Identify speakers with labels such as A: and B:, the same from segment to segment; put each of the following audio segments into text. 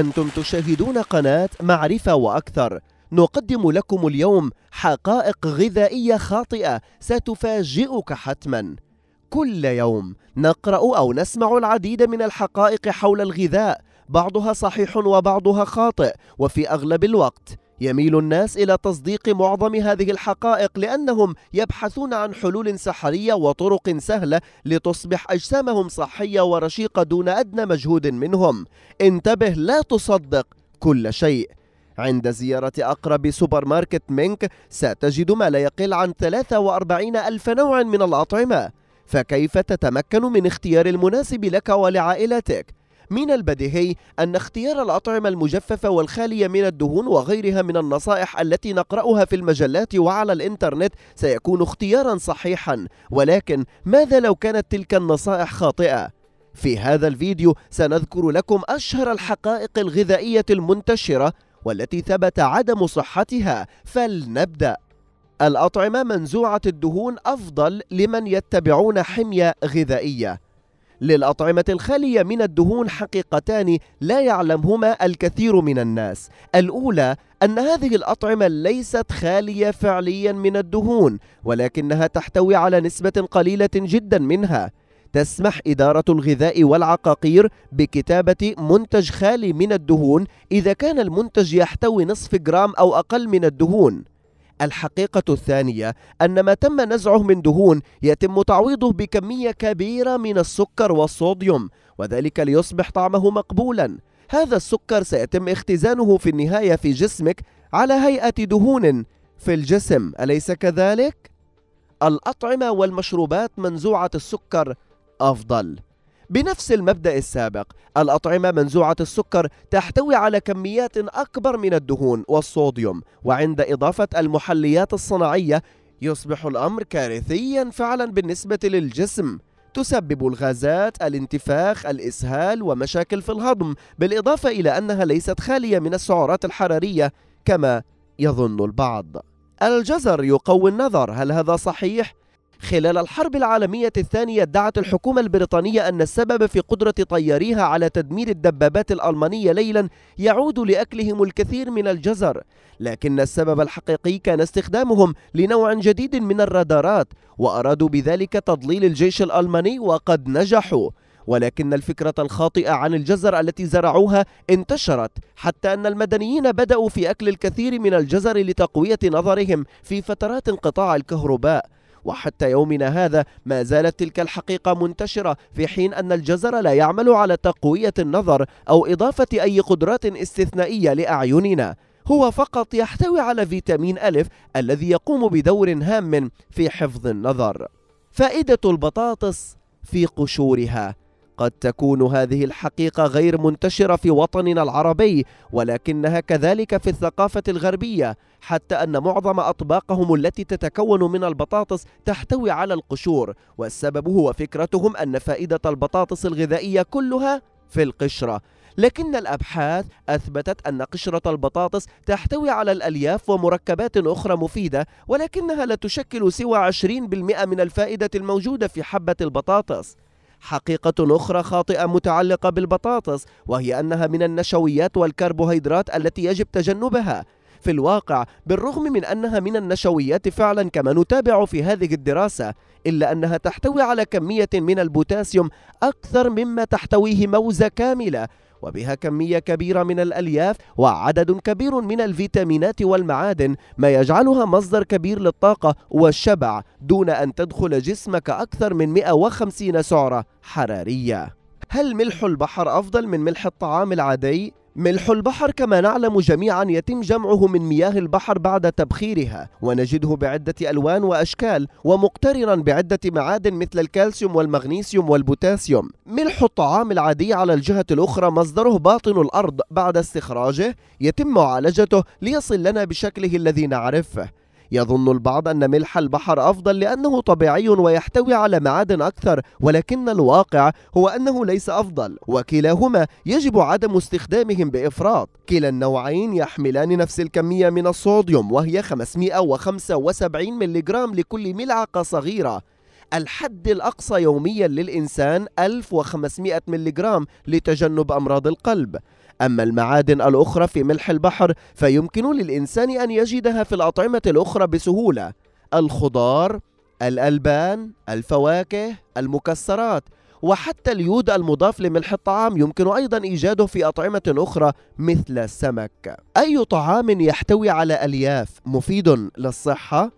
A: أنتم تشاهدون قناة معرفة وأكثر نقدم لكم اليوم حقائق غذائية خاطئة ستفاجئك حتما كل يوم نقرأ أو نسمع العديد من الحقائق حول الغذاء بعضها صحيح وبعضها خاطئ وفي أغلب الوقت يميل الناس إلى تصديق معظم هذه الحقائق لأنهم يبحثون عن حلول سحرية وطرق سهلة لتصبح أجسامهم صحية ورشيقة دون أدنى مجهود منهم انتبه لا تصدق كل شيء عند زيارة أقرب سوبر ماركت منك ستجد ما لا يقل عن 43 ألف نوع من الأطعمة فكيف تتمكن من اختيار المناسب لك ولعائلتك؟ من البديهي أن اختيار الأطعمة المجففة والخالية من الدهون وغيرها من النصائح التي نقرأها في المجلات وعلى الإنترنت سيكون اختيارا صحيحا ولكن ماذا لو كانت تلك النصائح خاطئة؟ في هذا الفيديو سنذكر لكم أشهر الحقائق الغذائية المنتشرة والتي ثبت عدم صحتها فلنبدأ الأطعمة منزوعة الدهون أفضل لمن يتبعون حمية غذائية للأطعمة الخالية من الدهون حقيقتان لا يعلمهما الكثير من الناس الأولى أن هذه الأطعمة ليست خالية فعليا من الدهون ولكنها تحتوي على نسبة قليلة جدا منها تسمح إدارة الغذاء والعقاقير بكتابة منتج خالي من الدهون إذا كان المنتج يحتوي نصف جرام أو أقل من الدهون الحقيقة الثانية أن ما تم نزعه من دهون يتم تعويضه بكمية كبيرة من السكر والصوديوم وذلك ليصبح طعمه مقبولا هذا السكر سيتم اختزانه في النهاية في جسمك على هيئة دهون في الجسم أليس كذلك؟ الأطعمة والمشروبات منزوعة السكر أفضل بنفس المبدأ السابق الأطعمة منزوعة السكر تحتوي على كميات أكبر من الدهون والصوديوم وعند إضافة المحليات الصناعية يصبح الأمر كارثيا فعلا بالنسبة للجسم تسبب الغازات الانتفاخ الإسهال ومشاكل في الهضم بالإضافة إلى أنها ليست خالية من السعرات الحرارية كما يظن البعض الجزر يقوي النظر هل هذا صحيح؟ خلال الحرب العالمية الثانية ادعت الحكومة البريطانية أن السبب في قدرة طياريها على تدمير الدبابات الألمانية ليلا يعود لأكلهم الكثير من الجزر لكن السبب الحقيقي كان استخدامهم لنوع جديد من الرادارات وأرادوا بذلك تضليل الجيش الألماني وقد نجحوا ولكن الفكرة الخاطئة عن الجزر التي زرعوها انتشرت حتى أن المدنيين بدأوا في أكل الكثير من الجزر لتقوية نظرهم في فترات انقطاع الكهرباء وحتى يومنا هذا ما زالت تلك الحقيقة منتشرة في حين أن الجزر لا يعمل على تقوية النظر أو إضافة أي قدرات استثنائية لأعيننا هو فقط يحتوي على فيتامين ألف الذي يقوم بدور هام في حفظ النظر فائدة البطاطس في قشورها قد تكون هذه الحقيقة غير منتشرة في وطننا العربي ولكنها كذلك في الثقافة الغربية حتى أن معظم أطباقهم التي تتكون من البطاطس تحتوي على القشور والسبب هو فكرتهم أن فائدة البطاطس الغذائية كلها في القشرة لكن الأبحاث أثبتت أن قشرة البطاطس تحتوي على الألياف ومركبات أخرى مفيدة ولكنها لا تشكل سوى 20% من الفائدة الموجودة في حبة البطاطس حقيقة أخرى خاطئة متعلقة بالبطاطس وهي أنها من النشويات والكربوهيدرات التي يجب تجنبها في الواقع بالرغم من أنها من النشويات فعلا كما نتابع في هذه الدراسة إلا أنها تحتوي على كمية من البوتاسيوم أكثر مما تحتويه موزة كاملة وبها كمية كبيرة من الألياف وعدد كبير من الفيتامينات والمعادن ما يجعلها مصدر كبير للطاقة والشبع دون أن تدخل جسمك أكثر من 150 سعرة حرارية هل ملح البحر أفضل من ملح الطعام العادي؟ ملح البحر كما نعلم جميعا يتم جمعه من مياه البحر بعد تبخيرها ونجده بعدة ألوان وأشكال ومقترنا بعدة معادن مثل الكالسيوم والمغنيسيوم والبوتاسيوم ملح الطعام العادي على الجهة الأخرى مصدره باطن الأرض بعد استخراجه يتم معالجته ليصل لنا بشكله الذي نعرفه يظن البعض أن ملح البحر أفضل لأنه طبيعي ويحتوي على معادن أكثر ولكن الواقع هو أنه ليس أفضل وكلاهما يجب عدم استخدامهم بإفراط كلا النوعين يحملان نفس الكمية من الصوديوم وهي 575 ملغ لكل ملعقة صغيرة الحد الأقصى يوميا للإنسان 1500 ملي جرام لتجنب أمراض القلب أما المعادن الأخرى في ملح البحر فيمكن للإنسان أن يجدها في الأطعمة الأخرى بسهولة الخضار، الألبان، الفواكه، المكسرات وحتى اليود المضاف لملح الطعام يمكن أيضا إيجاده في أطعمة أخرى مثل السمك أي طعام يحتوي على ألياف مفيد للصحة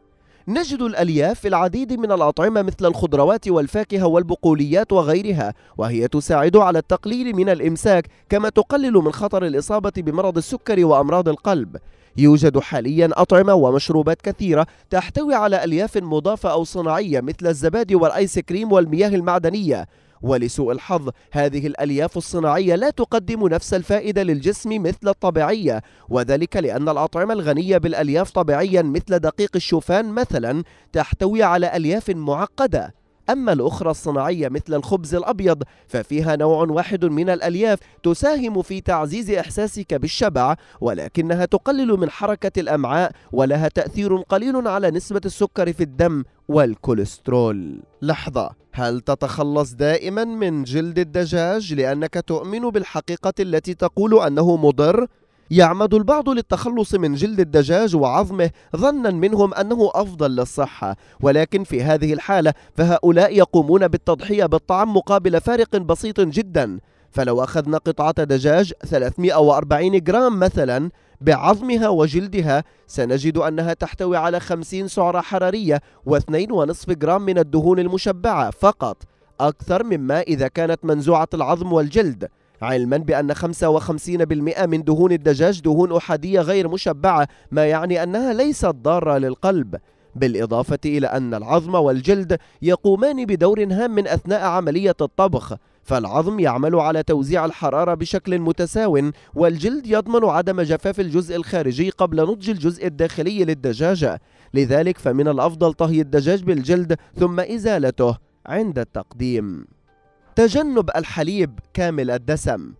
A: نجد الألياف في العديد من الأطعمة مثل الخضروات والفاكهة والبقوليات وغيرها وهي تساعد على التقليل من الإمساك كما تقلل من خطر الإصابة بمرض السكري وأمراض القلب يوجد حاليا أطعمة ومشروبات كثيرة تحتوي على ألياف مضافة أو صناعية مثل الزبادي والآيس كريم والمياه المعدنية ولسوء الحظ هذه الألياف الصناعية لا تقدم نفس الفائدة للجسم مثل الطبيعية وذلك لأن الأطعمة الغنية بالألياف طبيعيا مثل دقيق الشوفان مثلا تحتوي على ألياف معقدة أما الأخرى الصناعية مثل الخبز الأبيض ففيها نوع واحد من الألياف تساهم في تعزيز إحساسك بالشبع ولكنها تقلل من حركة الأمعاء ولها تأثير قليل على نسبة السكر في الدم والكوليسترول لحظة هل تتخلص دائما من جلد الدجاج لأنك تؤمن بالحقيقة التي تقول أنه مضر؟ يعمد البعض للتخلص من جلد الدجاج وعظمه ظنا منهم أنه أفضل للصحة ولكن في هذه الحالة فهؤلاء يقومون بالتضحية بالطعام مقابل فارق بسيط جداً فلو أخذنا قطعة دجاج 340 جرام مثلا بعظمها وجلدها سنجد أنها تحتوي على 50 سعرة حرارية و2.5 جرام من الدهون المشبعة فقط أكثر مما إذا كانت منزوعة العظم والجلد علما بأن 55% من دهون الدجاج دهون أحادية غير مشبعة ما يعني أنها ليست ضارة للقلب بالإضافة إلى أن العظم والجلد يقومان بدور هام أثناء عملية الطبخ فالعظم يعمل على توزيع الحرارة بشكل متساو والجلد يضمن عدم جفاف الجزء الخارجي قبل نضج الجزء الداخلي للدجاجة لذلك فمن الأفضل طهي الدجاج بالجلد ثم إزالته عند التقديم تجنب الحليب كامل الدسم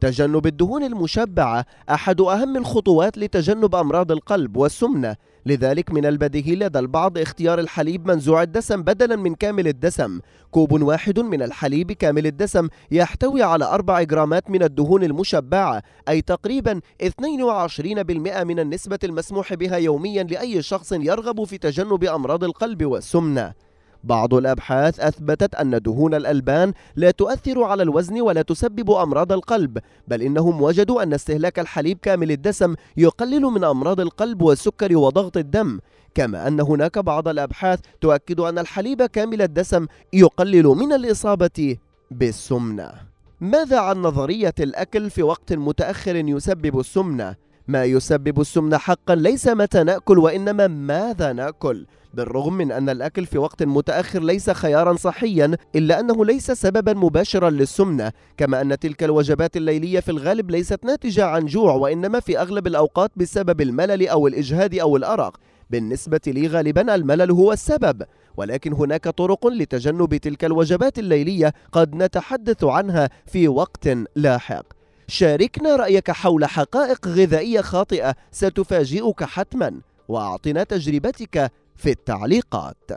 A: تجنب الدهون المشبعة أحد أهم الخطوات لتجنب أمراض القلب والسمنة لذلك من البديهي لدى البعض اختيار الحليب منزوع الدسم بدلا من كامل الدسم كوب واحد من الحليب كامل الدسم يحتوي على 4 جرامات من الدهون المشبعة أي تقريبا 22% من النسبة المسموح بها يوميا لأي شخص يرغب في تجنب أمراض القلب والسمنة بعض الأبحاث أثبتت أن دهون الألبان لا تؤثر على الوزن ولا تسبب أمراض القلب بل إنهم وجدوا أن استهلاك الحليب كامل الدسم يقلل من أمراض القلب والسكر وضغط الدم كما أن هناك بعض الأبحاث تؤكد أن الحليب كامل الدسم يقلل من الإصابة بالسمنة ماذا عن نظرية الأكل في وقت متأخر يسبب السمنة؟ ما يسبب السمنة حقا ليس متى نأكل وإنما ماذا نأكل بالرغم من أن الأكل في وقت متأخر ليس خيارا صحيا إلا أنه ليس سببا مباشرا للسمنة كما أن تلك الوجبات الليلية في الغالب ليست ناتجة عن جوع وإنما في أغلب الأوقات بسبب الملل أو الإجهاد أو الأرق بالنسبة لي غالبا الملل هو السبب ولكن هناك طرق لتجنب تلك الوجبات الليلية قد نتحدث عنها في وقت لاحق شاركنا رأيك حول حقائق غذائية خاطئة ستفاجئك حتما وأعطنا تجربتك في التعليقات